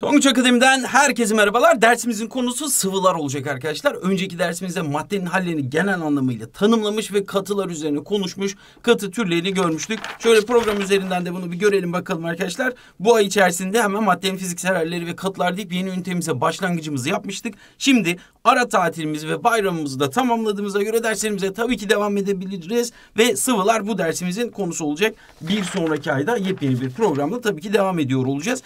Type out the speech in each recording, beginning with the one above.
Tonguç Akademi'den herkese merhabalar. Dersimizin konusu sıvılar olacak arkadaşlar. Önceki dersimizde maddenin hallerini genel anlamıyla tanımlamış ve katılar üzerine konuşmuş katı türlerini görmüştük. Şöyle program üzerinden de bunu bir görelim bakalım arkadaşlar. Bu ay içerisinde hemen maddenin fiziksel halleri ve katılar deyip yeni ünitemize başlangıcımızı yapmıştık. Şimdi ara tatilimiz ve bayramımızı da tamamladığımıza göre derslerimize tabii ki devam edebiliriz. Ve sıvılar bu dersimizin konusu olacak. Bir sonraki ayda yepyeni bir programla tabii ki devam ediyor olacağız.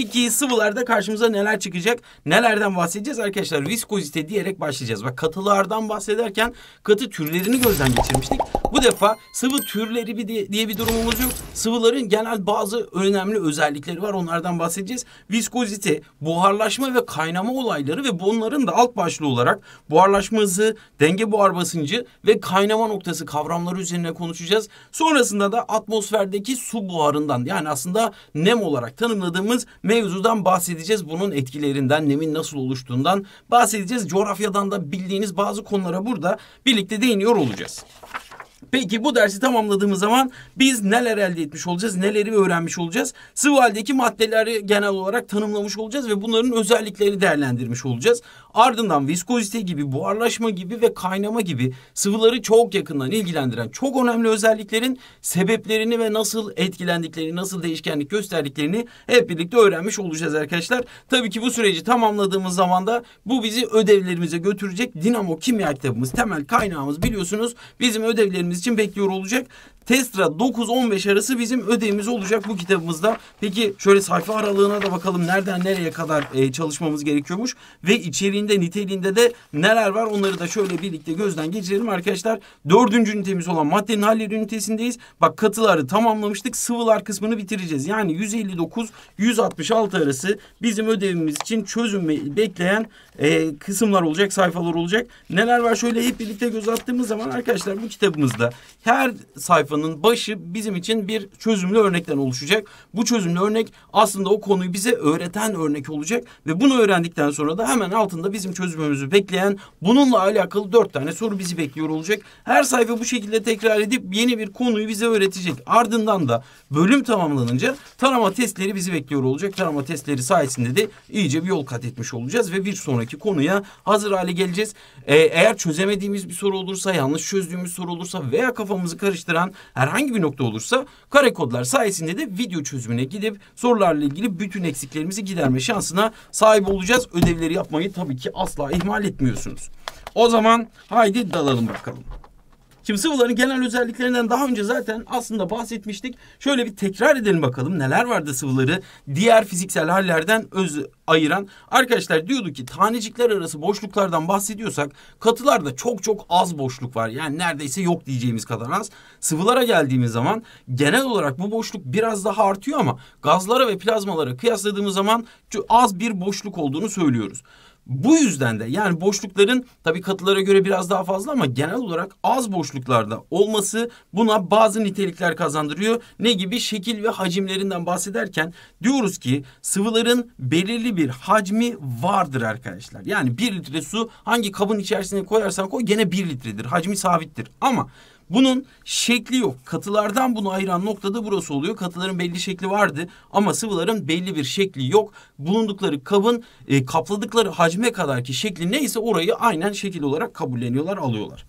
Peki sıvılarda karşımıza neler çıkacak? Nelerden bahsedeceğiz arkadaşlar? Viskozite diyerek başlayacağız. Bak katılardan bahsederken katı türlerini gözden geçirmiştik. Bu defa sıvı türleri bir diye, diye bir durumumuz yok. Sıvıların genel bazı önemli özellikleri var. Onlardan bahsedeceğiz. Viskozite, buharlaşma ve kaynama olayları ve bunların da alt başlığı olarak buharlaşma hızı, denge buhar basıncı ve kaynama noktası kavramları üzerine konuşacağız. Sonrasında da atmosferdeki su buharından yani aslında nem olarak tanımladığımız Mevzudan bahsedeceğiz. Bunun etkilerinden, nemin nasıl oluştuğundan bahsedeceğiz. Coğrafyadan da bildiğiniz bazı konulara burada birlikte değiniyor olacağız. Peki bu dersi tamamladığımız zaman biz neler elde etmiş olacağız, neleri öğrenmiş olacağız? Sıvı haldeki maddeleri genel olarak tanımlamış olacağız ve bunların özelliklerini değerlendirmiş olacağız. Ardından viskozite gibi, buharlaşma gibi ve kaynama gibi sıvıları çok yakından ilgilendiren çok önemli özelliklerin sebeplerini ve nasıl etkilendiklerini, nasıl değişkenlik gösterdiklerini hep birlikte öğrenmiş olacağız arkadaşlar. Tabii ki bu süreci tamamladığımız zaman da bu bizi ödevlerimize götürecek Dinamo Kimya kitabımız temel kaynağımız biliyorsunuz bizim ödevlerimiz için bekliyor olacak. Testra 9-15 arası bizim ödevimiz olacak bu kitabımızda. Peki şöyle sayfa aralığına da bakalım nereden nereye kadar e, çalışmamız gerekiyormuş ve içeriğinde niteliğinde de neler var onları da şöyle birlikte gözden geçirelim arkadaşlar. Dördüncü ünitemiz olan maddenin halleri ünitesindeyiz. Bak katıları tamamlamıştık sıvılar kısmını bitireceğiz. Yani 159-166 arası bizim ödevimiz için çözüm bekleyen e, kısımlar olacak sayfalar olacak. Neler var şöyle hep birlikte göz attığımız zaman arkadaşlar bu kitabımızda her sayfa sayfanın başı bizim için bir çözümlü örnekten oluşacak. Bu çözümlü örnek aslında o konuyu bize öğreten örnek olacak ve bunu öğrendikten sonra da hemen altında bizim çözümümüzü bekleyen bununla alakalı dört tane soru bizi bekliyor olacak. Her sayfa bu şekilde tekrar edip yeni bir konuyu bize öğretecek. Ardından da bölüm tamamlanınca tarama testleri bizi bekliyor olacak. Tarama testleri sayesinde de iyice bir yol kat etmiş olacağız ve bir sonraki konuya hazır hale geleceğiz. Ee, eğer çözemediğimiz bir soru olursa, yanlış çözdüğümüz soru olursa veya kafamızı karıştıran herhangi bir nokta olursa kare kodlar sayesinde de video çözümüne gidip sorularla ilgili bütün eksiklerimizi giderme şansına sahip olacağız. Ödevleri yapmayı tabii ki asla ihmal etmiyorsunuz. O zaman haydi dalalım bakalım. Şimdi sıvıların genel özelliklerinden daha önce zaten aslında bahsetmiştik. Şöyle bir tekrar edelim bakalım neler vardı sıvıları diğer fiziksel hallerden öz ayıran. Arkadaşlar diyordu ki tanecikler arası boşluklardan bahsediyorsak katılarda çok çok az boşluk var. Yani neredeyse yok diyeceğimiz kadar az. Sıvılara geldiğimiz zaman genel olarak bu boşluk biraz daha artıyor ama gazlara ve plazmalara kıyasladığımız zaman az bir boşluk olduğunu söylüyoruz. Bu yüzden de yani boşlukların tabii katılara göre biraz daha fazla ama genel olarak az boşluklarda olması buna bazı nitelikler kazandırıyor. Ne gibi şekil ve hacimlerinden bahsederken diyoruz ki sıvıların belirli bir hacmi vardır arkadaşlar. Yani bir litre su hangi kabın içerisine koyarsan koy gene bir litredir. Hacmi sabittir. Ama bunun şekli yok. Katılardan bunu ayıran nokta da burası oluyor. Katıların belli şekli vardı ama sıvıların belli bir şekli yok. Bulundukları kabın e, kapladıkları hacme kadar ki şekli neyse orayı aynen şekil olarak kabulleniyorlar, alıyorlar.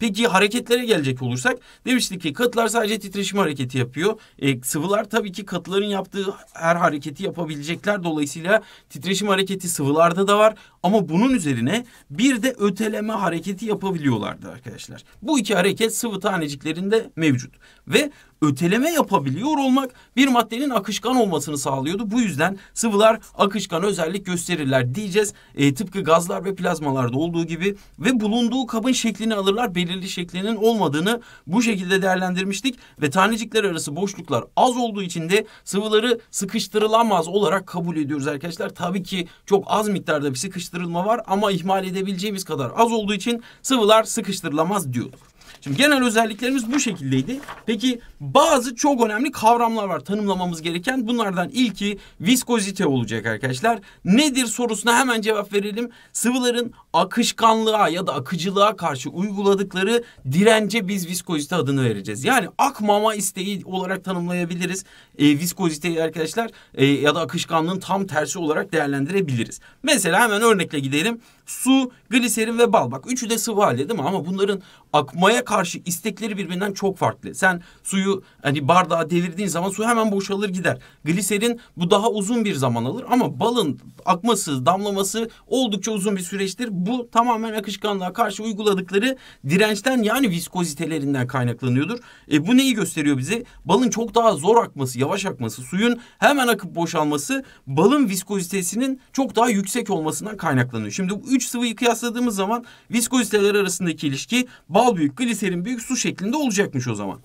Peki hareketlere gelecek olursak demiştik ki katılar sadece titreşim hareketi yapıyor. E, sıvılar tabii ki katıların yaptığı her hareketi yapabilecekler. Dolayısıyla titreşim hareketi sıvılarda da var ama bunun üzerine bir de öteleme hareketi yapabiliyorlardı arkadaşlar. Bu iki hareket sıvı taneciklerinde mevcut ve öteleme yapabiliyor olmak bir maddenin akışkan olmasını sağlıyordu. Bu yüzden sıvılar akışkan özellik gösterirler diyeceğiz. E, tıpkı gazlar ve plazmalarda olduğu gibi ve bulunduğu kabın şeklini alırlar. Belirli şeklinin olmadığını bu şekilde değerlendirmiştik ve tanecikler arası boşluklar az olduğu için de sıvıları sıkıştırılamaz olarak kabul ediyoruz arkadaşlar. Tabii ki çok az miktarda bir sıkıştırılma var ama ihmal edebileceğimiz kadar az olduğu için sıvılar sıkıştırılamaz diyorduk. Şimdi genel özelliklerimiz bu şekildeydi. Peki bazı çok önemli kavramlar var tanımlamamız gereken. Bunlardan ilki viskozite olacak arkadaşlar. Nedir sorusuna hemen cevap verelim. Sıvıların akışkanlığa ya da akıcılığa karşı uyguladıkları dirence biz viskozite adını vereceğiz. Yani akmama isteği olarak tanımlayabiliriz. E, viskoziteyi arkadaşlar e, ya da akışkanlığın tam tersi olarak değerlendirebiliriz. Mesela hemen örnekle gidelim. Su, gliserin ve bal. Bak üçü de sıvı halde değil mi? Ama bunların akmaya karşı karşı istekleri birbirinden çok farklı. Sen suyu hani bardağa devirdiğin zaman su hemen boşalır gider. Gliserin bu daha uzun bir zaman alır ama balın akması, damlaması oldukça uzun bir süreçtir. Bu tamamen akışkanlığa karşı uyguladıkları dirençten yani viskozitelerinden kaynaklanıyordur. E bu neyi gösteriyor bize? Balın çok daha zor akması, yavaş akması, suyun hemen akıp boşalması balın viskozitesinin çok daha yüksek olmasından kaynaklanıyor. Şimdi bu üç sıvıyı kıyasladığımız zaman viskoziteler arasındaki ilişki bal büyük gliserin terim büyük su şeklinde olacakmış o zaman.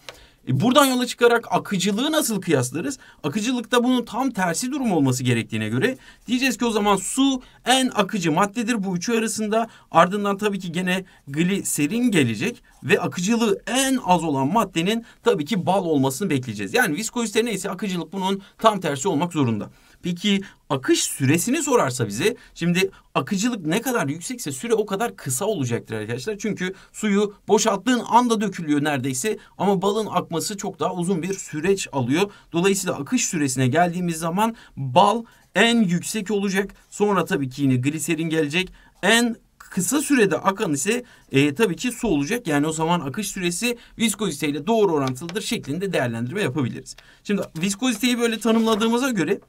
E buradan yola çıkarak akıcılığı nasıl kıyaslarız? Akıcılıkta bunun tam tersi durum olması gerektiğine göre diyeceğiz ki o zaman su en akıcı maddedir bu üçü arasında. Ardından tabii ki gene gliserin gelecek ve akıcılığı en az olan maddenin tabii ki bal olmasını bekleyeceğiz. Yani viskozite neyse akıcılık bunun tam tersi olmak zorunda. Peki akış süresini sorarsa bize şimdi akıcılık ne kadar yüksekse süre o kadar kısa olacaktır arkadaşlar. Çünkü suyu boşalttığın anda dökülüyor neredeyse ama balın akması çok daha uzun bir süreç alıyor. Dolayısıyla akış süresine geldiğimiz zaman bal en yüksek olacak. Sonra tabii ki yine gliserin gelecek. En kısa sürede akan ise e, tabii ki su olacak. Yani o zaman akış süresi viskoziteyle doğru orantılıdır şeklinde değerlendirme yapabiliriz. Şimdi viskoziteyi böyle tanımladığımıza göre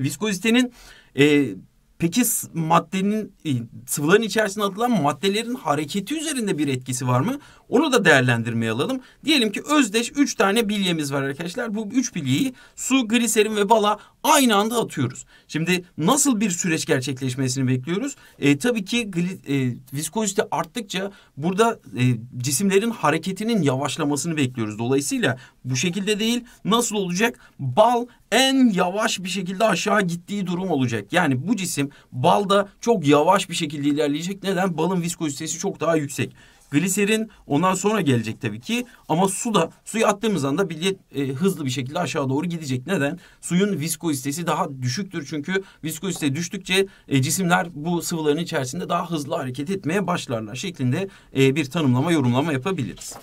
Viskozitenin e, peki maddenin e, sıvıların içerisine atılan maddelerin hareketi üzerinde bir etkisi var mı? Onu da değerlendirmeye alalım. Diyelim ki özdeş 3 tane bilyemiz var arkadaşlar. Bu 3 bilyeyi su, gliserin ve bala aynı anda atıyoruz. Şimdi nasıl bir süreç gerçekleşmesini bekliyoruz? E, tabii ki e, viskozite arttıkça burada e, cisimlerin hareketinin yavaşlamasını bekliyoruz. Dolayısıyla bu şekilde değil nasıl olacak? Bal en yavaş bir şekilde aşağı gittiği durum olacak. Yani bu cisim balda çok yavaş bir şekilde ilerleyecek. Neden? Balın viskozitesi çok daha yüksek. Gliserin ondan sonra gelecek tabii ki ama su da suyu attığımız anda bilye e, hızlı bir şekilde aşağı doğru gidecek. Neden? Suyun viskozitesi daha düşüktür çünkü viskozite düştükçe e, cisimler bu sıvıların içerisinde daha hızlı hareket etmeye başlarlar şeklinde e, bir tanımlama yorumlama yapabiliriz.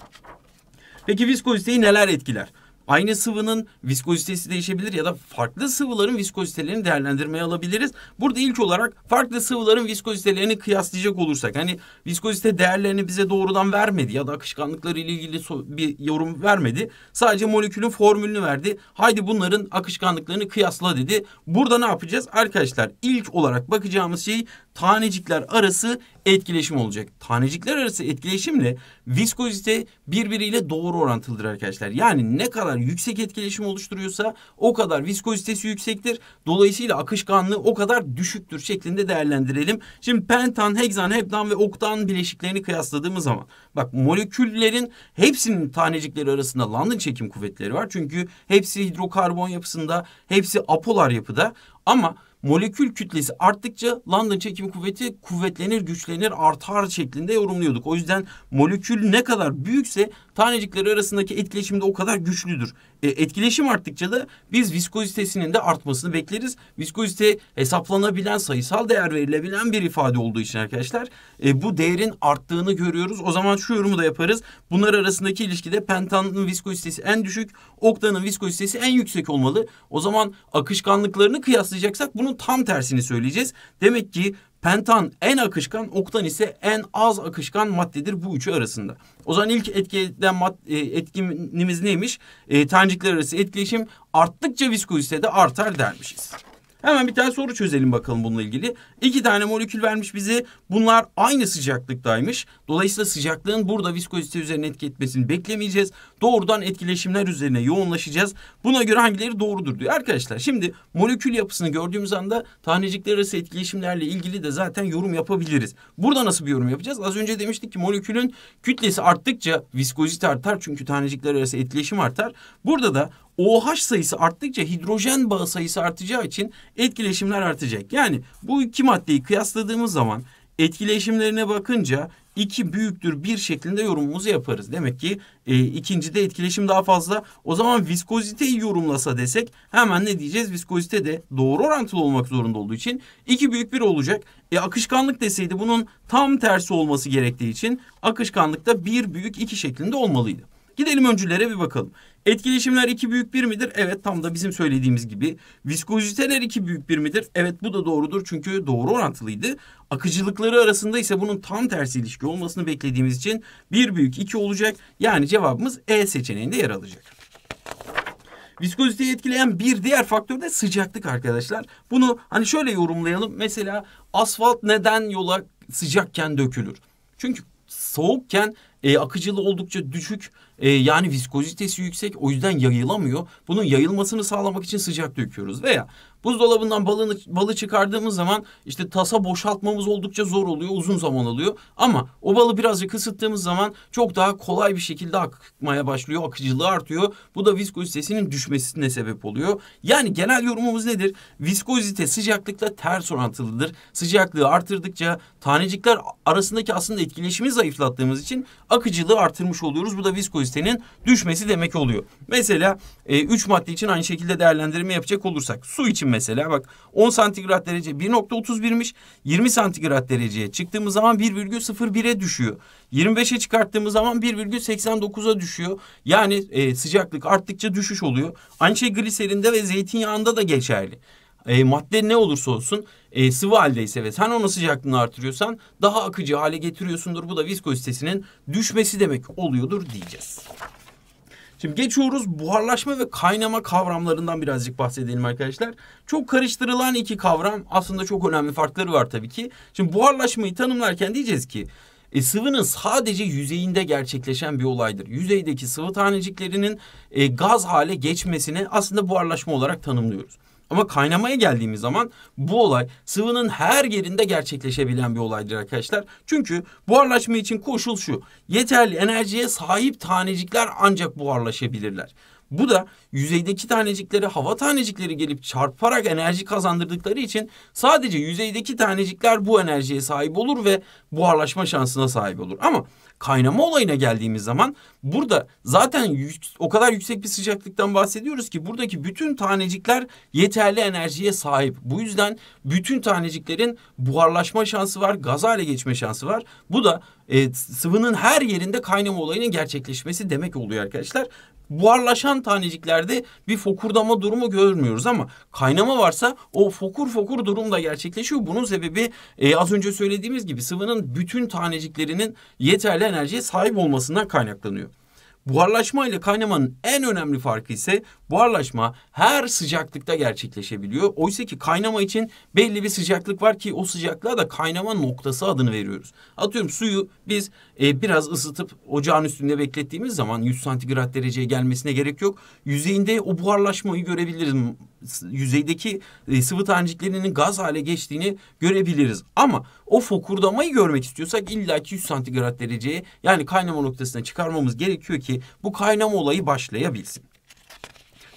Peki viskoziteyi neler etkiler? Aynı sıvının viskozitesi değişebilir ya da farklı sıvıların viskozitelerini değerlendirmeye alabiliriz. Burada ilk olarak farklı sıvıların viskozitelerini kıyaslayacak olursak hani viskozite değerlerini bize doğrudan vermedi ya da akışkanlıkları ile ilgili bir yorum vermedi. Sadece molekülün formülünü verdi. Haydi bunların akışkanlıklarını kıyasla dedi. Burada ne yapacağız? Arkadaşlar ilk olarak bakacağımız şey tanecikler arası etkileşim olacak. Tanecikler arası etkileşimle viskozite birbiriyle doğru orantılıdır arkadaşlar. Yani ne kadar yüksek etkileşim oluşturuyorsa o kadar viskozitesi yüksektir. Dolayısıyla akışkanlığı o kadar düşüktür şeklinde değerlendirelim. Şimdi pentan, heksan, heptan ve oktan bileşiklerini kıyasladığımız zaman bak moleküllerin hepsinin tanecikleri arasında London çekim kuvvetleri var. Çünkü hepsi hidrokarbon yapısında, hepsi apolar yapıda ama molekül kütlesi arttıkça London çekim kuvveti kuvvetlenir, güçlenir, artar şeklinde yorumluyorduk. O yüzden molekül ne kadar büyükse tanecikleri arasındaki etkileşim de o kadar güçlüdür. E, etkileşim arttıkça da biz viskozitesinin de artmasını bekleriz. Viskozite hesaplanabilen, sayısal değer verilebilen bir ifade olduğu için arkadaşlar e, bu değerin arttığını görüyoruz. O zaman şu yorumu da yaparız. Bunlar arasındaki ilişkide pentanın viskozitesi en düşük, oktanın viskozitesi en yüksek olmalı. O zaman akışkanlıklarını kıyaslayacaksak bunun tam tersini söyleyeceğiz. Demek ki Pentan en akışkan, oktan ise en az akışkan maddedir bu üçü arasında. O zaman ilk etkiden mad, e, etkinimiz neymiş? E, tanecikler arası etkileşim arttıkça de artar dermişiz. Hemen bir tane soru çözelim bakalım bununla ilgili. İki tane molekül vermiş bize. Bunlar aynı sıcaklıktaymış. Dolayısıyla sıcaklığın burada viskozite üzerine etki etmesini beklemeyeceğiz. Doğrudan etkileşimler üzerine yoğunlaşacağız. Buna göre hangileri doğrudur diyor. Arkadaşlar şimdi molekül yapısını gördüğümüz anda tanecikler arası etkileşimlerle ilgili de zaten yorum yapabiliriz. Burada nasıl bir yorum yapacağız? Az önce demiştik ki molekülün kütlesi arttıkça viskozite artar. Çünkü tanecikler arası etkileşim artar. Burada da OH sayısı arttıkça hidrojen bağı sayısı artacağı için etkileşimler artacak. Yani bu iki maddeyi kıyasladığımız zaman etkileşimlerine bakınca iki büyüktür bir şeklinde yorumumuzu yaparız. Demek ki e, ikincide etkileşim daha fazla. O zaman viskoziteyi yorumlasa desek hemen ne diyeceğiz? Viskozite de doğru orantılı olmak zorunda olduğu için iki büyük bir olacak. E, akışkanlık deseydi bunun tam tersi olması gerektiği için akışkanlıkta bir büyük iki şeklinde olmalıydı. Gidelim öncülere bir bakalım. Etkileşimler iki büyük bir midir? Evet tam da bizim söylediğimiz gibi. Viskoziteler iki büyük bir midir? Evet bu da doğrudur çünkü doğru orantılıydı. Akıcılıkları arasında ise bunun tam tersi ilişki olmasını beklediğimiz için bir büyük iki olacak. Yani cevabımız E seçeneğinde yer alacak. Viskoziteyi etkileyen bir diğer faktör de sıcaklık arkadaşlar. Bunu hani şöyle yorumlayalım. Mesela asfalt neden yola sıcakken dökülür? Çünkü soğukken e, akıcılığı oldukça düşük e, yani viskozitesi yüksek o yüzden yayılamıyor. Bunun yayılmasını sağlamak için sıcak döküyoruz veya Buzdolabından balını, balı çıkardığımız zaman işte tasa boşaltmamız oldukça zor oluyor. Uzun zaman alıyor. Ama o balı birazcık ısıttığımız zaman çok daha kolay bir şekilde akmaya başlıyor. Akıcılığı artıyor. Bu da viskozitesinin düşmesine sebep oluyor. Yani genel yorumumuz nedir? Viskozite sıcaklıkla ters orantılıdır. Sıcaklığı artırdıkça tanecikler arasındaki aslında etkileşimi zayıflattığımız için akıcılığı artırmış oluyoruz. Bu da viskozitenin düşmesi demek oluyor. Mesela e, üç madde için aynı şekilde değerlendirme yapacak olursak. Su için mesela bak 10 santigrat derece 1.31'miş. 20 santigrat dereceye çıktığımız zaman 1,01'e düşüyor. 25'e çıkarttığımız zaman 1,89'a düşüyor. Yani e, sıcaklık arttıkça düşüş oluyor. Aynı şey gliserinde ve zeytinyağında da geçerli e, madde ne olursa olsun e, sıvı haldeyse ve sen onun sıcaklığını artırıyorsan daha akıcı hale getiriyorsundur. Bu da viskozitesinin düşmesi demek oluyordur diyeceğiz. Şimdi geçiyoruz buharlaşma ve kaynama kavramlarından birazcık bahsedelim arkadaşlar. Çok karıştırılan iki kavram aslında çok önemli farkları var tabii ki. Şimdi buharlaşmayı tanımlarken diyeceğiz ki e, sıvının sadece yüzeyinde gerçekleşen bir olaydır. Yüzeydeki sıvı taneciklerinin e, gaz hale geçmesini aslında buharlaşma olarak tanımlıyoruz. Ama kaynamaya geldiğimiz zaman bu olay sıvının her yerinde gerçekleşebilen bir olaydır arkadaşlar. Çünkü buharlaşma için koşul şu. Yeterli enerjiye sahip tanecikler ancak buharlaşabilirler. Bu da yüzeydeki tanecikleri hava tanecikleri gelip çarparak enerji kazandırdıkları için sadece yüzeydeki tanecikler bu enerjiye sahip olur ve buharlaşma şansına sahip olur. Ama kaynama olayına geldiğimiz zaman burada zaten o kadar yüksek bir sıcaklıktan bahsediyoruz ki buradaki bütün tanecikler yeterli enerjiye sahip. Bu yüzden bütün taneciklerin buharlaşma şansı var, gaz hale geçme şansı var. Bu da e, sıvının her yerinde kaynama olayının gerçekleşmesi demek oluyor arkadaşlar buharlaşan taneciklerde bir fokurdama durumu görmüyoruz ama kaynama varsa o fokur fokur durum da gerçekleşiyor. Bunun sebebi e, az önce söylediğimiz gibi sıvının bütün taneciklerinin yeterli enerjiye sahip olmasından kaynaklanıyor. Buharlaşma ile kaynamanın en önemli farkı ise buharlaşma her sıcaklıkta gerçekleşebiliyor. Oysa ki kaynama için belli bir sıcaklık var ki o sıcaklığa da kaynama noktası adını veriyoruz. Atıyorum suyu biz e, biraz ısıtıp ocağın üstünde beklettiğimiz zaman 100 santigrat dereceye gelmesine gerek yok. Yüzeyinde o buharlaşmayı görebiliriz yüzeydeki e, sıvı taneciklerinin gaz hale geçtiğini görebiliriz. Ama o fokurdamayı görmek istiyorsak illa ki 100 santigrat dereceye yani kaynama noktasına çıkarmamız gerekiyor ki bu kaynama olayı başlayabilsin.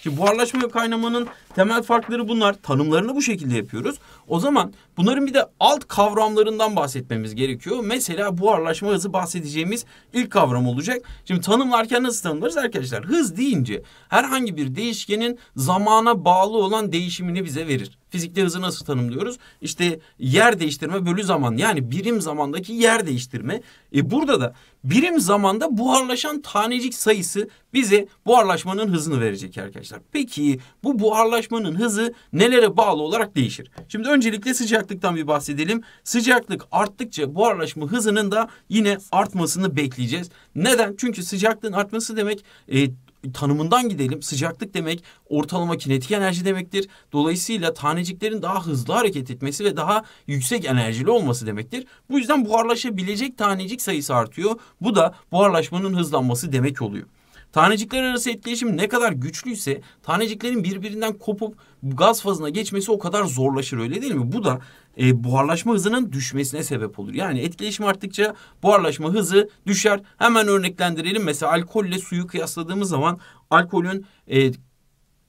Şimdi buharlaşma ve kaynamanın temel farkları bunlar. Tanımlarını bu şekilde yapıyoruz. O zaman bunların bir de alt kavramlarından bahsetmemiz gerekiyor. Mesela buharlaşma hızı bahsedeceğimiz ilk kavram olacak. Şimdi tanımlarken nasıl tanımlarız arkadaşlar? Hız deyince herhangi bir değişkenin zamana bağlı olan değişimini bize verir. Fizikte hızı nasıl tanımlıyoruz? İşte yer değiştirme bölü zaman yani birim zamandaki yer değiştirme. E burada da birim zamanda buharlaşan tanecik sayısı bize buharlaşmanın hızını verecek arkadaşlar. Peki bu buharlaşmanın hızı nelere bağlı olarak değişir? Şimdi öncelikle sıcaklıktan bir bahsedelim. Sıcaklık arttıkça buharlaşma hızının da yine artmasını bekleyeceğiz. Neden? Çünkü sıcaklığın artması demek e, tanımından gidelim. Sıcaklık demek ortalama kinetik enerji demektir. Dolayısıyla taneciklerin daha hızlı hareket etmesi ve daha yüksek enerjili olması demektir. Bu yüzden buharlaşabilecek tanecik sayısı artıyor. Bu da buharlaşmanın hızlanması demek oluyor. Tanecikler arası etkileşim ne kadar güçlüyse taneciklerin birbirinden kopup bu gaz fazına geçmesi o kadar zorlaşır öyle değil mi? Bu da e, buharlaşma hızının düşmesine sebep olur. Yani etkileşim arttıkça buharlaşma hızı düşer. Hemen örneklendirelim. Mesela alkolle suyu kıyasladığımız zaman alkolün e,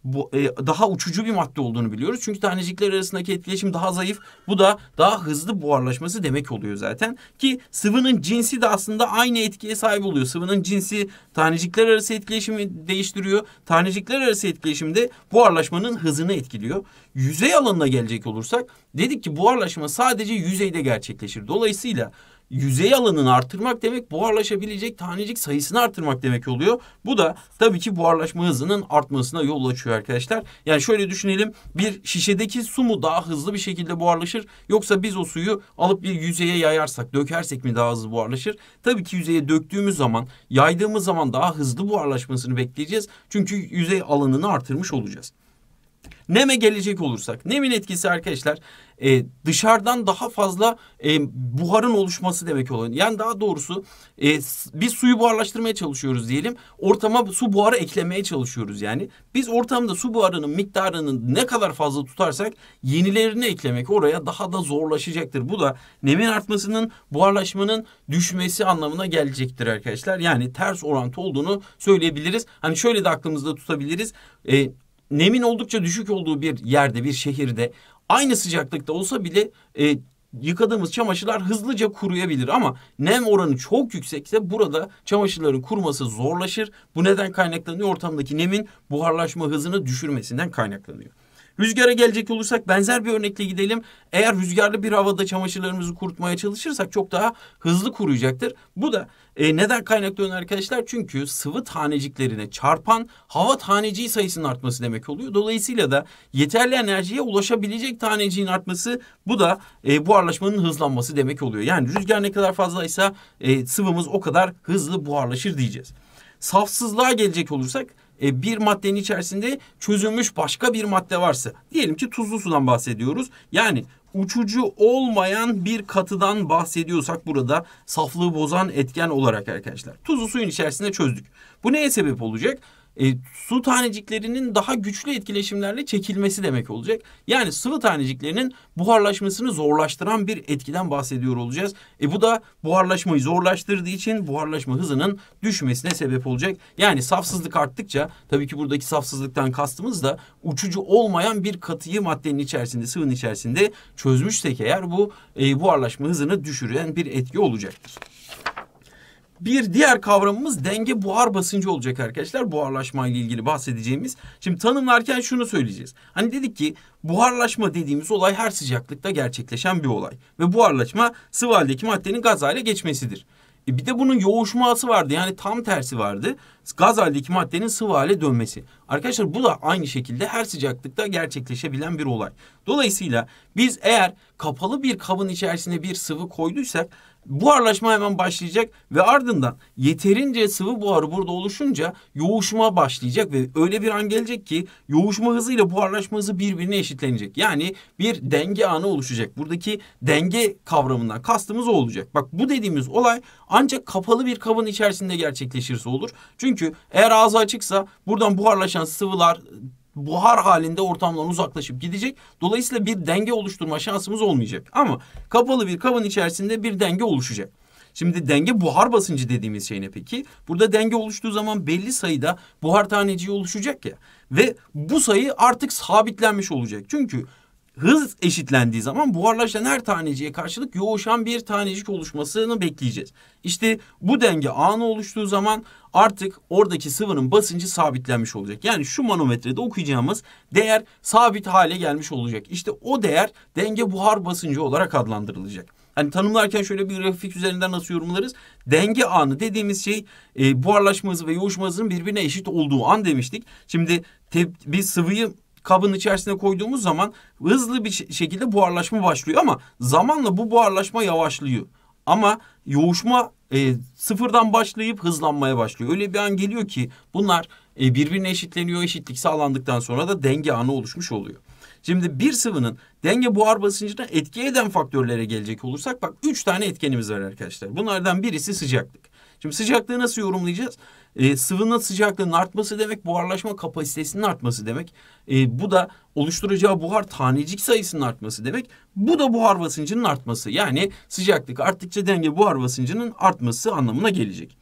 bu e, daha uçucu bir madde olduğunu biliyoruz. Çünkü tanecikler arasındaki etkileşim daha zayıf. Bu da daha hızlı buharlaşması demek oluyor zaten. Ki sıvının cinsi de aslında aynı etkiye sahip oluyor. Sıvının cinsi tanecikler arası etkileşimi değiştiriyor. Tanecikler arası etkileşimde buharlaşmanın hızını etkiliyor. Yüzey alanına gelecek olursak dedik ki buharlaşma sadece yüzeyde gerçekleşir. Dolayısıyla yüzey alanını artırmak demek buharlaşabilecek tanecik sayısını artırmak demek oluyor. Bu da tabii ki buharlaşma hızının artmasına yol açıyor arkadaşlar. Yani şöyle düşünelim bir şişedeki su mu daha hızlı bir şekilde buharlaşır yoksa biz o suyu alıp bir yüzeye yayarsak dökersek mi daha hızlı buharlaşır? Tabii ki yüzeye döktüğümüz zaman yaydığımız zaman daha hızlı buharlaşmasını bekleyeceğiz. Çünkü yüzey alanını artırmış olacağız. Neme gelecek olursak. Nemin etkisi arkadaşlar e, dışarıdan daha fazla e, buharın oluşması demek oluyor. Yani daha doğrusu e, biz suyu buharlaştırmaya çalışıyoruz diyelim. Ortama su buharı eklemeye çalışıyoruz yani. Biz ortamda su buharının miktarını ne kadar fazla tutarsak yenilerini eklemek oraya daha da zorlaşacaktır. Bu da nemin artmasının buharlaşmanın düşmesi anlamına gelecektir arkadaşlar. Yani ters orantı olduğunu söyleyebiliriz. Hani şöyle de aklımızda tutabiliriz. E, nemin oldukça düşük olduğu bir yerde, bir şehirde aynı sıcaklıkta olsa bile e, yıkadığımız çamaşırlar hızlıca kuruyabilir ama nem oranı çok yüksekse burada çamaşırların kuruması zorlaşır. Bu neden kaynaklanıyor? Ortamdaki nemin buharlaşma hızını düşürmesinden kaynaklanıyor. Rüzgara gelecek olursak benzer bir örnekle gidelim. Eğer rüzgarlı bir havada çamaşırlarımızı kurutmaya çalışırsak çok daha hızlı kuruyacaktır. Bu da e, neden kaynaklanıyor arkadaşlar? Çünkü sıvı taneciklerine çarpan hava taneciği sayısının artması demek oluyor. Dolayısıyla da yeterli enerjiye ulaşabilecek taneciğin artması bu da e, buharlaşmanın hızlanması demek oluyor. Yani rüzgar ne kadar fazlaysa e, sıvımız o kadar hızlı buharlaşır diyeceğiz. Safsızlığa gelecek olursak e, bir maddenin içerisinde çözülmüş başka bir madde varsa diyelim ki tuzlu sudan bahsediyoruz. Yani uçucu olmayan bir katıdan bahsediyorsak burada saflığı bozan etken olarak arkadaşlar. Tuzlu suyun içerisinde çözdük. Bu neye sebep olacak? e, su taneciklerinin daha güçlü etkileşimlerle çekilmesi demek olacak. Yani sıvı taneciklerinin buharlaşmasını zorlaştıran bir etkiden bahsediyor olacağız. E bu da buharlaşmayı zorlaştırdığı için buharlaşma hızının düşmesine sebep olacak. Yani safsızlık arttıkça tabii ki buradaki safsızlıktan kastımız da uçucu olmayan bir katıyı maddenin içerisinde, sıvının içerisinde çözmüşsek eğer bu e, buharlaşma hızını düşüren bir etki olacaktır. Bir diğer kavramımız denge buhar basıncı olacak arkadaşlar. Buharlaşma ile ilgili bahsedeceğimiz. Şimdi tanımlarken şunu söyleyeceğiz. Hani dedik ki buharlaşma dediğimiz olay her sıcaklıkta gerçekleşen bir olay. Ve buharlaşma sıvı haldeki maddenin gaz hale geçmesidir. E bir de bunun yoğuşması vardı yani tam tersi vardı. Gaz haldeki maddenin sıvı hale dönmesi. Arkadaşlar bu da aynı şekilde her sıcaklıkta gerçekleşebilen bir olay. Dolayısıyla biz eğer kapalı bir kabın içerisine bir sıvı koyduysak Buharlaşma hemen başlayacak ve ardından yeterince sıvı buhar burada oluşunca yoğuşma başlayacak ve öyle bir an gelecek ki yoğuşma hızıyla buharlaşma hızı birbirine eşitlenecek. Yani bir denge anı oluşacak. Buradaki denge kavramından kastımız o olacak. Bak bu dediğimiz olay ancak kapalı bir kabın içerisinde gerçekleşirse olur. Çünkü eğer ağzı açıksa buradan buharlaşan sıvılar buhar halinde ortamdan uzaklaşıp gidecek. Dolayısıyla bir denge oluşturma şansımız olmayacak. Ama kapalı bir kabın içerisinde bir denge oluşacak. Şimdi denge buhar basıncı dediğimiz şey ne peki? Burada denge oluştuğu zaman belli sayıda buhar taneciği oluşacak ya. Ve bu sayı artık sabitlenmiş olacak. Çünkü hız eşitlendiği zaman buharlaşan her taneciye karşılık yoğuşan bir tanecik oluşmasını bekleyeceğiz. İşte bu denge anı oluştuğu zaman artık oradaki sıvının basıncı sabitlenmiş olacak. Yani şu manometrede okuyacağımız değer sabit hale gelmiş olacak. İşte o değer denge buhar basıncı olarak adlandırılacak. Hani tanımlarken şöyle bir grafik üzerinden nasıl yorumlarız? Denge anı dediğimiz şey e, buharlaşma hızı ve yoğuşma hızının birbirine eşit olduğu an demiştik. Şimdi bir sıvıyı kabın içerisine koyduğumuz zaman hızlı bir şekilde buharlaşma başlıyor ama zamanla bu buharlaşma yavaşlıyor. Ama yoğuşma e, sıfırdan başlayıp hızlanmaya başlıyor. Öyle bir an geliyor ki bunlar e, birbirine eşitleniyor. Eşitlik sağlandıktan sonra da denge anı oluşmuş oluyor. Şimdi bir sıvının denge buhar basıncına etki eden faktörlere gelecek olursak bak üç tane etkenimiz var arkadaşlar. Bunlardan birisi sıcaklık. Şimdi sıcaklığı nasıl yorumlayacağız? E, sıvının sıcaklığının artması demek buharlaşma kapasitesinin artması demek. E, bu da oluşturacağı buhar tanecik sayısının artması demek. Bu da buhar basıncının artması. Yani sıcaklık arttıkça denge buhar basıncının artması anlamına gelecek.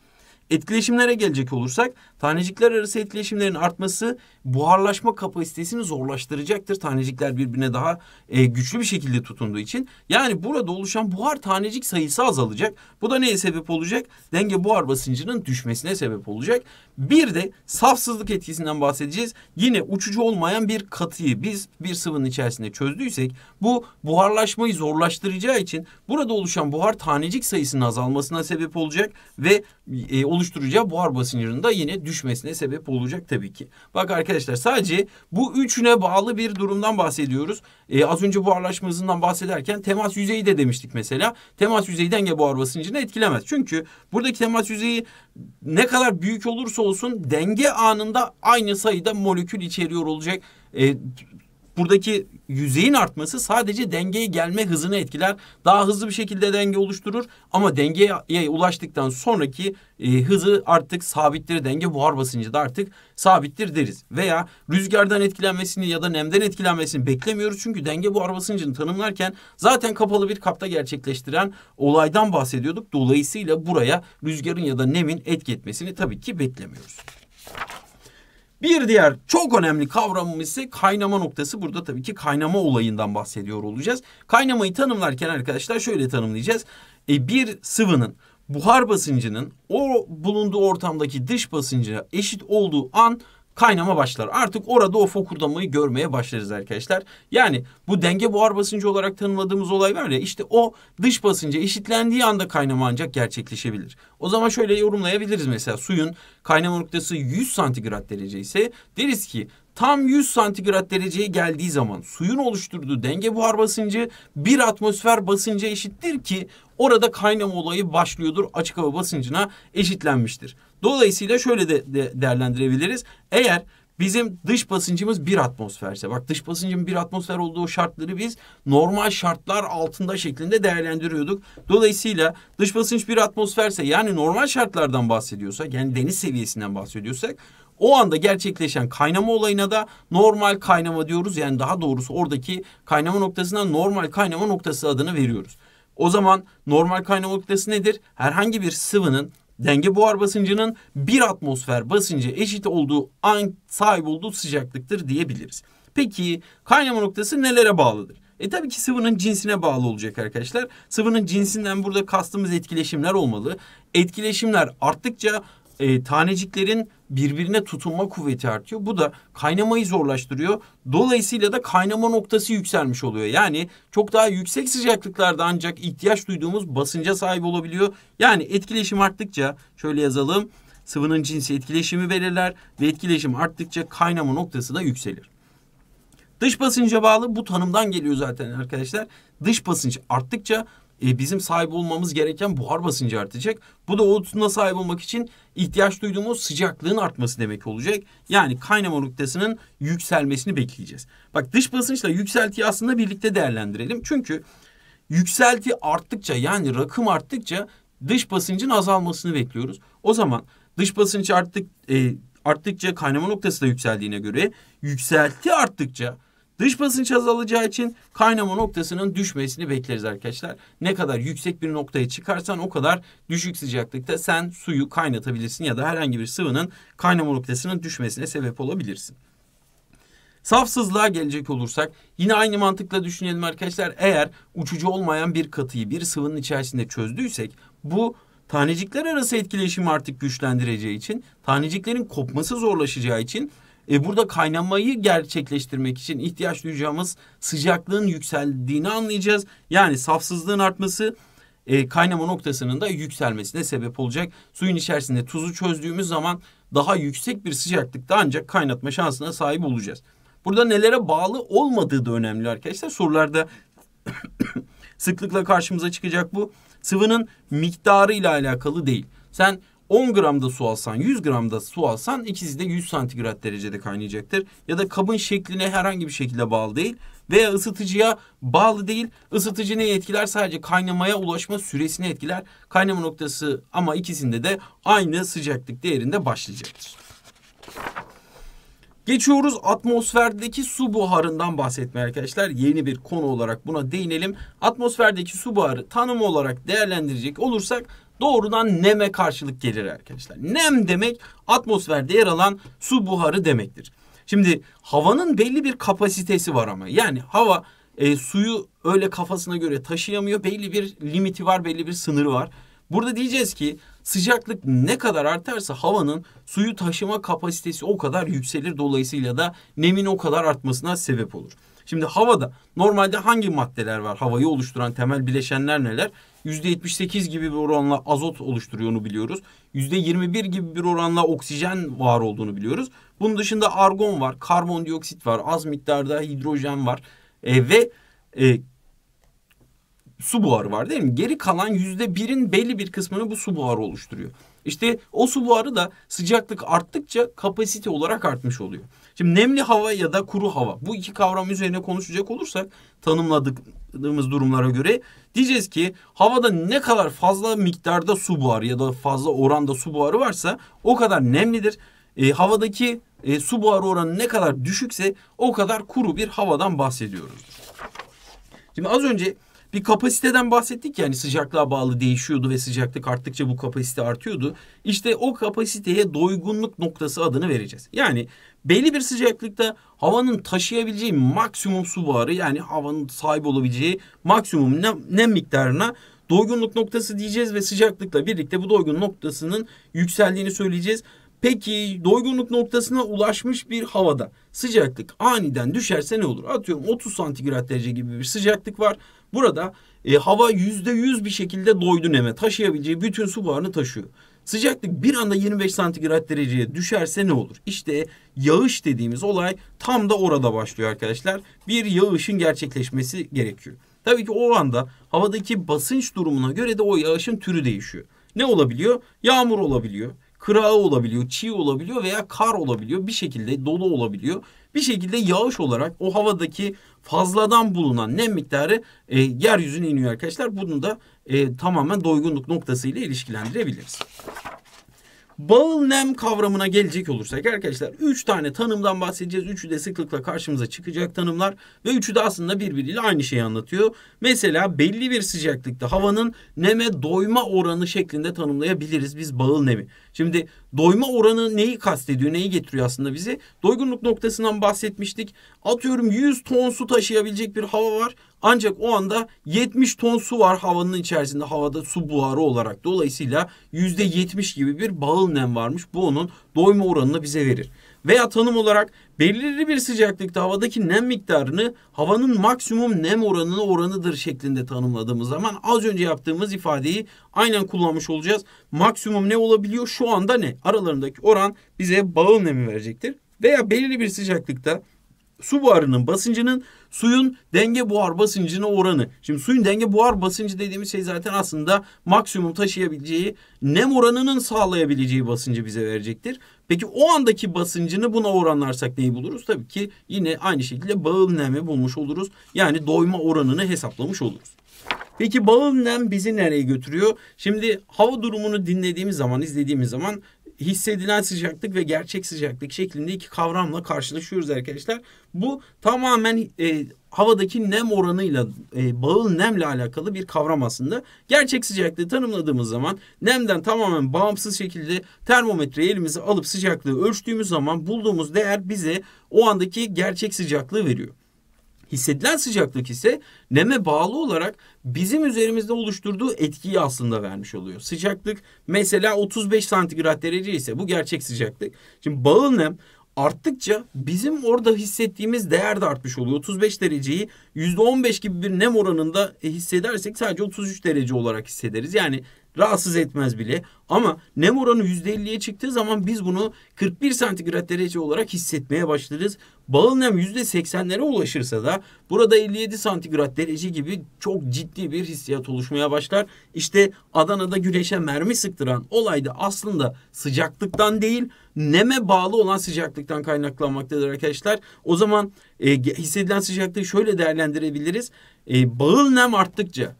Etkileşimlere gelecek olursak tanecikler arası etkileşimlerin artması buharlaşma kapasitesini zorlaştıracaktır. Tanecikler birbirine daha e, güçlü bir şekilde tutunduğu için. Yani burada oluşan buhar tanecik sayısı azalacak. Bu da neye sebep olacak? Denge buhar basıncının düşmesine sebep olacak. Bir de safsızlık etkisinden bahsedeceğiz. Yine uçucu olmayan bir katıyı biz bir sıvının içerisinde çözdüysek bu buharlaşmayı zorlaştıracağı için burada oluşan buhar tanecik sayısının azalmasına sebep olacak ve e, oluşturacağı buhar basıncının da yine düşmesine sebep olacak tabii ki. Bak arkadaşlar sadece bu üçüne bağlı bir durumdan bahsediyoruz. E, az önce buharlaşma hızından bahsederken temas yüzeyi de demiştik mesela. Temas yüzeyi denge buhar basıncını etkilemez. Çünkü buradaki temas yüzeyi ne kadar büyük olursa olsun denge anında aynı sayıda molekül içeriyor olacak. E, Buradaki yüzeyin artması sadece dengeye gelme hızını etkiler. Daha hızlı bir şekilde denge oluşturur ama dengeye ulaştıktan sonraki e, hızı artık sabittir. Denge buhar basıncı da artık sabittir deriz. Veya rüzgardan etkilenmesini ya da nemden etkilenmesini beklemiyoruz. Çünkü denge buhar basıncını tanımlarken zaten kapalı bir kapta gerçekleştiren olaydan bahsediyorduk. Dolayısıyla buraya rüzgarın ya da nemin etki etmesini tabii ki beklemiyoruz. Bir diğer çok önemli kavramımız ise kaynama noktası. Burada tabii ki kaynama olayından bahsediyor olacağız. Kaynamayı tanımlarken arkadaşlar şöyle tanımlayacağız. E, bir sıvının buhar basıncının o bulunduğu ortamdaki dış basınca eşit olduğu an kaynama başlar. Artık orada o fokurdamayı görmeye başlarız arkadaşlar. Yani bu denge buhar basıncı olarak tanımladığımız olay var ya işte o dış basınca eşitlendiği anda kaynama ancak gerçekleşebilir. O zaman şöyle yorumlayabiliriz mesela suyun kaynama noktası 100 santigrat derece ise deriz ki tam 100 santigrat dereceye geldiği zaman suyun oluşturduğu denge buhar basıncı bir atmosfer basınca eşittir ki orada kaynama olayı başlıyordur açık hava basıncına eşitlenmiştir. Dolayısıyla şöyle de, de değerlendirebiliriz. Eğer bizim dış basıncımız bir atmosferse bak dış basıncın bir atmosfer olduğu şartları biz normal şartlar altında şeklinde değerlendiriyorduk. Dolayısıyla dış basınç bir atmosferse yani normal şartlardan bahsediyorsak yani deniz seviyesinden bahsediyorsak o anda gerçekleşen kaynama olayına da normal kaynama diyoruz. Yani daha doğrusu oradaki kaynama noktasına normal kaynama noktası adını veriyoruz. O zaman normal kaynama noktası nedir? Herhangi bir sıvının denge buhar basıncının bir atmosfer basıncı eşit olduğu an sahip olduğu sıcaklıktır diyebiliriz. Peki kaynama noktası nelere bağlıdır? E tabii ki sıvının cinsine bağlı olacak arkadaşlar. Sıvının cinsinden burada kastımız etkileşimler olmalı. Etkileşimler arttıkça e, taneciklerin birbirine tutunma kuvveti artıyor. Bu da kaynamayı zorlaştırıyor. Dolayısıyla da kaynama noktası yükselmiş oluyor. Yani çok daha yüksek sıcaklıklarda ancak ihtiyaç duyduğumuz basınca sahip olabiliyor. Yani etkileşim arttıkça şöyle yazalım. Sıvının cinsi etkileşimi belirler ve etkileşim arttıkça kaynama noktası da yükselir. Dış basınca bağlı bu tanımdan geliyor zaten arkadaşlar. Dış basınç arttıkça e, bizim sahip olmamız gereken buhar basıncı artacak. Bu da o tutuna sahip olmak için ihtiyaç duyduğumuz sıcaklığın artması demek olacak. Yani kaynama noktasının yükselmesini bekleyeceğiz. Bak dış basınçla yükseltiyi aslında birlikte değerlendirelim. Çünkü yükselti arttıkça yani rakım arttıkça dış basıncın azalmasını bekliyoruz. O zaman dış basınç arttık, e, arttıkça kaynama noktası da yükseldiğine göre yükselti arttıkça Dış basınç azalacağı için kaynama noktasının düşmesini bekleriz arkadaşlar. Ne kadar yüksek bir noktaya çıkarsan o kadar düşük sıcaklıkta sen suyu kaynatabilirsin ya da herhangi bir sıvının kaynama noktasının düşmesine sebep olabilirsin. Safsızlığa gelecek olursak yine aynı mantıkla düşünelim arkadaşlar. Eğer uçucu olmayan bir katıyı bir sıvının içerisinde çözdüysek bu tanecikler arası etkileşimi artık güçlendireceği için taneciklerin kopması zorlaşacağı için e, burada kaynamayı gerçekleştirmek için ihtiyaç duyacağımız sıcaklığın yükseldiğini anlayacağız. Yani safsızlığın artması e, kaynama noktasının da yükselmesine sebep olacak. Suyun içerisinde tuzu çözdüğümüz zaman daha yüksek bir sıcaklıkta ancak kaynatma şansına sahip olacağız. Burada nelere bağlı olmadığı da önemli arkadaşlar. Sorularda sıklıkla karşımıza çıkacak bu. Sıvının miktarı ile alakalı değil. Sen 10 gramda su alsan 100 gramda su alsan ikisi de 100 santigrat derecede kaynayacaktır. Ya da kabın şekline herhangi bir şekilde bağlı değil veya ısıtıcıya bağlı değil. Isıtıcı neyi etkiler? Sadece kaynamaya ulaşma süresini etkiler. Kaynama noktası ama ikisinde de aynı sıcaklık değerinde başlayacaktır. Geçiyoruz atmosferdeki su buharından bahsetmeye arkadaşlar. Yeni bir konu olarak buna değinelim. Atmosferdeki su buharı tanımı olarak değerlendirecek olursak doğrudan neme karşılık gelir arkadaşlar. Nem demek atmosferde yer alan su buharı demektir. Şimdi havanın belli bir kapasitesi var ama yani hava e, suyu öyle kafasına göre taşıyamıyor. Belli bir limiti var, belli bir sınırı var. Burada diyeceğiz ki sıcaklık ne kadar artarsa havanın suyu taşıma kapasitesi o kadar yükselir. Dolayısıyla da nemin o kadar artmasına sebep olur. Şimdi havada normalde hangi maddeler var? Havayı oluşturan temel bileşenler neler? %78 gibi bir oranla azot oluşturuyor biliyoruz. %21 gibi bir oranla oksijen var olduğunu biliyoruz. Bunun dışında argon var, karbondioksit var, az miktarda hidrojen var e, ve e, su buharı var değil mi? Geri kalan %1'in belli bir kısmını bu su buharı oluşturuyor. İşte o su buharı da sıcaklık arttıkça kapasite olarak artmış oluyor. Şimdi nemli hava ya da kuru hava bu iki kavram üzerine konuşacak olursak tanımladığımız durumlara göre diyeceğiz ki havada ne kadar fazla miktarda su buharı ya da fazla oranda su buharı varsa o kadar nemlidir. E, havadaki e, su buharı oranı ne kadar düşükse o kadar kuru bir havadan bahsediyoruz. Şimdi az önce bir kapasiteden bahsettik yani sıcaklığa bağlı değişiyordu ve sıcaklık arttıkça bu kapasite artıyordu. İşte o kapasiteye doygunluk noktası adını vereceğiz. Yani belli bir sıcaklıkta havanın taşıyabileceği maksimum su buharı yani havanın sahip olabileceği maksimum nem, nem miktarına doygunluk noktası diyeceğiz ve sıcaklıkla birlikte bu doygun noktasının yükseldiğini söyleyeceğiz. Peki doygunluk noktasına ulaşmış bir havada sıcaklık aniden düşerse ne olur? Atıyorum 30 santigrat derece gibi bir sıcaklık var. Burada e, hava %100 bir şekilde doydu neme taşıyabileceği bütün su buharını taşıyor. Sıcaklık bir anda 25 santigrat dereceye düşerse ne olur? İşte yağış dediğimiz olay tam da orada başlıyor arkadaşlar. Bir yağışın gerçekleşmesi gerekiyor. Tabii ki o anda havadaki basınç durumuna göre de o yağışın türü değişiyor. Ne olabiliyor? Yağmur olabiliyor kırağı olabiliyor, çiğ olabiliyor veya kar olabiliyor. Bir şekilde dolu olabiliyor. Bir şekilde yağış olarak o havadaki fazladan bulunan nem miktarı e, yeryüzüne iniyor arkadaşlar. Bunu da e, tamamen doygunluk noktasıyla ilişkilendirebiliriz. Bağıl nem kavramına gelecek olursak arkadaşlar 3 tane tanımdan bahsedeceğiz. Üçü de sıklıkla karşımıza çıkacak tanımlar ve üçü de aslında birbiriyle aynı şeyi anlatıyor. Mesela belli bir sıcaklıkta havanın neme doyma oranı şeklinde tanımlayabiliriz biz bağıl nemi. Şimdi doyma oranı neyi kastediyor, neyi getiriyor aslında bizi? Doygunluk noktasından bahsetmiştik. Atıyorum 100 ton su taşıyabilecek bir hava var. Ancak o anda 70 ton su var havanın içerisinde havada su buharı olarak. Dolayısıyla %70 gibi bir bağıl nem varmış. Bu onun doyma oranını bize verir veya tanım olarak belirli bir sıcaklıkta havadaki nem miktarını havanın maksimum nem oranına oranıdır şeklinde tanımladığımız zaman az önce yaptığımız ifadeyi aynen kullanmış olacağız. Maksimum ne olabiliyor şu anda ne? Aralarındaki oran bize bağıl nemi verecektir. Veya belirli bir sıcaklıkta su buharının basıncının suyun denge buhar basıncına oranı. Şimdi suyun denge buhar basıncı dediğimiz şey zaten aslında maksimum taşıyabileceği nem oranının sağlayabileceği basıncı bize verecektir. Peki o andaki basıncını buna oranlarsak neyi buluruz? Tabii ki yine aynı şekilde bağıl nemi bulmuş oluruz. Yani doyma oranını hesaplamış oluruz. Peki bağıl nem bizi nereye götürüyor? Şimdi hava durumunu dinlediğimiz zaman, izlediğimiz zaman hissedilen sıcaklık ve gerçek sıcaklık şeklinde iki kavramla karşılaşıyoruz arkadaşlar. Bu tamamen e, havadaki nem oranıyla e, bağıl nemle alakalı bir kavram aslında. Gerçek sıcaklığı tanımladığımız zaman nemden tamamen bağımsız şekilde termometreyi elimize alıp sıcaklığı ölçtüğümüz zaman bulduğumuz değer bize o andaki gerçek sıcaklığı veriyor. Hissedilen sıcaklık ise neme bağlı olarak bizim üzerimizde oluşturduğu etkiyi aslında vermiş oluyor. Sıcaklık mesela 35 santigrat derece ise bu gerçek sıcaklık. Şimdi bağlı nem arttıkça bizim orada hissettiğimiz değer de artmış oluyor. 35 dereceyi %15 gibi bir nem oranında e, hissedersek sadece 33 derece olarak hissederiz. Yani Rahatsız etmez bile. Ama nem oranı %50'ye çıktığı zaman biz bunu 41 santigrat derece olarak hissetmeye başlarız. Bağıl nem %80'lere ulaşırsa da burada 57 santigrat derece gibi çok ciddi bir hissiyat oluşmaya başlar. İşte Adana'da güneşe mermi sıktıran olay da aslında sıcaklıktan değil neme bağlı olan sıcaklıktan kaynaklanmaktadır arkadaşlar. O zaman e, hissedilen sıcaklığı şöyle değerlendirebiliriz. E, bağıl nem arttıkça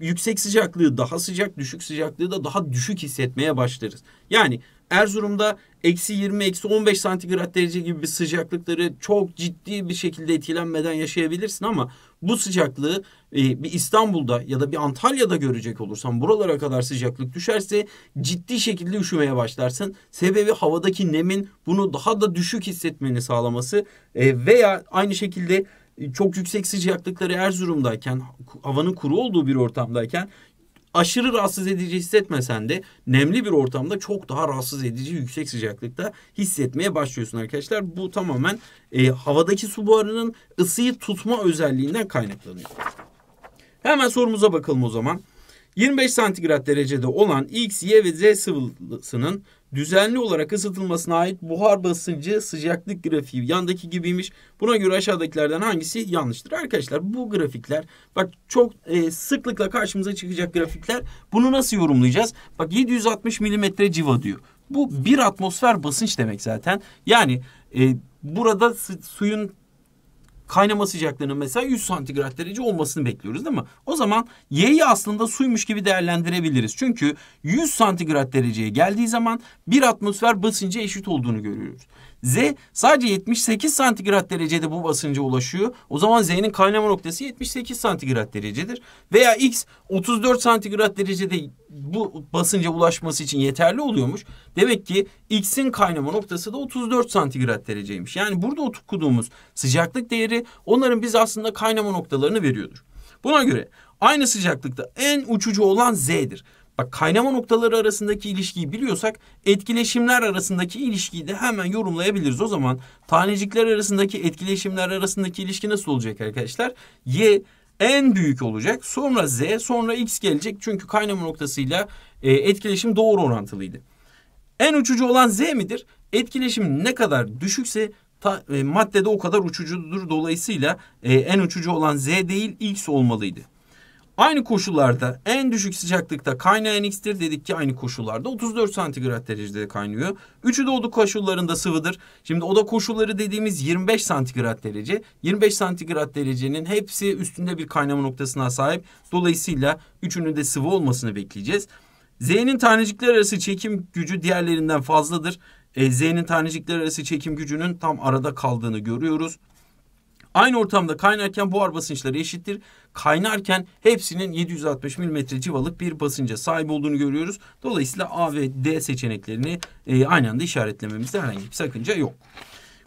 yüksek sıcaklığı daha sıcak, düşük sıcaklığı da daha düşük hissetmeye başlarız. Yani Erzurum'da eksi 20, eksi 15 santigrat derece gibi bir sıcaklıkları çok ciddi bir şekilde etkilenmeden yaşayabilirsin ama bu sıcaklığı e, bir İstanbul'da ya da bir Antalya'da görecek olursan buralara kadar sıcaklık düşerse ciddi şekilde üşümeye başlarsın. Sebebi havadaki nemin bunu daha da düşük hissetmeni sağlaması e, veya aynı şekilde e, çok yüksek sıcaklıkları Erzurum'dayken, havanın kuru olduğu bir ortamdayken aşırı rahatsız edici hissetmesen de nemli bir ortamda çok daha rahatsız edici yüksek sıcaklıkta hissetmeye başlıyorsun arkadaşlar. Bu tamamen e, havadaki su buharının ısıyı tutma özelliğinden kaynaklanıyor. Hemen sorumuza bakalım o zaman. 25 santigrat derecede olan X, Y ve Z sıvısının düzenli olarak ısıtılmasına ait buhar basıncı sıcaklık grafiği yandaki gibiymiş. Buna göre aşağıdakilerden hangisi yanlıştır? Arkadaşlar bu grafikler bak çok e, sıklıkla karşımıza çıkacak grafikler. Bunu nasıl yorumlayacağız? Bak 760 milimetre civa diyor. Bu bir atmosfer basınç demek zaten. Yani e, burada suyun kaynama sıcaklığının mesela 100 santigrat derece olmasını bekliyoruz değil mi? O zaman Y'yi aslında suymuş gibi değerlendirebiliriz. Çünkü 100 santigrat dereceye geldiği zaman bir atmosfer basınca eşit olduğunu görüyoruz. Z sadece 78 santigrat derecede bu basınca ulaşıyor. O zaman Z'nin kaynama noktası 78 santigrat derecedir. Veya X 34 santigrat derecede bu basınca ulaşması için yeterli oluyormuş. Demek ki X'in kaynama noktası da 34 santigrat dereceymiş. Yani burada okuduğumuz sıcaklık değeri onların biz aslında kaynama noktalarını veriyordur. Buna göre aynı sıcaklıkta en uçucu olan Z'dir. Bak kaynama noktaları arasındaki ilişkiyi biliyorsak etkileşimler arasındaki ilişkiyi de hemen yorumlayabiliriz. O zaman tanecikler arasındaki etkileşimler arasındaki ilişki nasıl olacak arkadaşlar? Y en büyük olacak. Sonra Z sonra X gelecek. Çünkü kaynama noktasıyla e, etkileşim doğru orantılıydı. En uçucu olan Z midir? Etkileşim ne kadar düşükse ta, e, maddede o kadar uçucudur. Dolayısıyla e, en uçucu olan Z değil X olmalıydı. Aynı koşullarda en düşük sıcaklıkta kaynayan x'tir dedik ki aynı koşullarda 34 santigrat derecede kaynıyor. Üçü de oda koşullarında sıvıdır. Şimdi oda koşulları dediğimiz 25 santigrat derece. 25 santigrat derecenin hepsi üstünde bir kaynama noktasına sahip. Dolayısıyla üçünün de sıvı olmasını bekleyeceğiz. Z'nin tanecikler arası çekim gücü diğerlerinden fazladır. E, Z'nin tanecikler arası çekim gücünün tam arada kaldığını görüyoruz. Aynı ortamda kaynarken buhar basınçları eşittir. Kaynarken hepsinin 760 mm civalık bir basınca sahip olduğunu görüyoruz. Dolayısıyla A ve D seçeneklerini e, aynı anda işaretlememizde herhangi bir sakınca yok.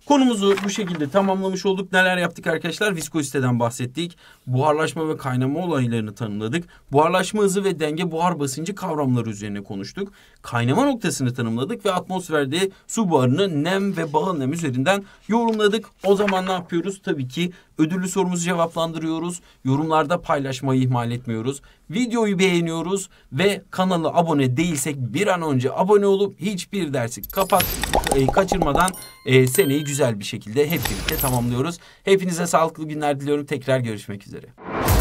Konumuzu bu şekilde tamamlamış olduk. Neler yaptık arkadaşlar? Viskoziteden bahsettik. Buharlaşma ve kaynama olaylarını tanımladık. Buharlaşma hızı ve denge buhar basıncı kavramları üzerine konuştuk. Kaynama noktasını tanımladık ve atmosferde su buharını nem ve bağıl nem üzerinden yorumladık. O zaman ne yapıyoruz? Tabii ki ödüllü sorumuzu cevaplandırıyoruz. Yorumlarda paylaşmayı ihmal etmiyoruz. Videoyu beğeniyoruz ve kanala abone değilsek bir an önce abone olup hiçbir dersi kapat e, kaçırmadan e, seneyi güzel bir şekilde hep birlikte tamamlıyoruz. Hepinize sağlıklı günler diliyorum. Tekrar görüşmek üzere.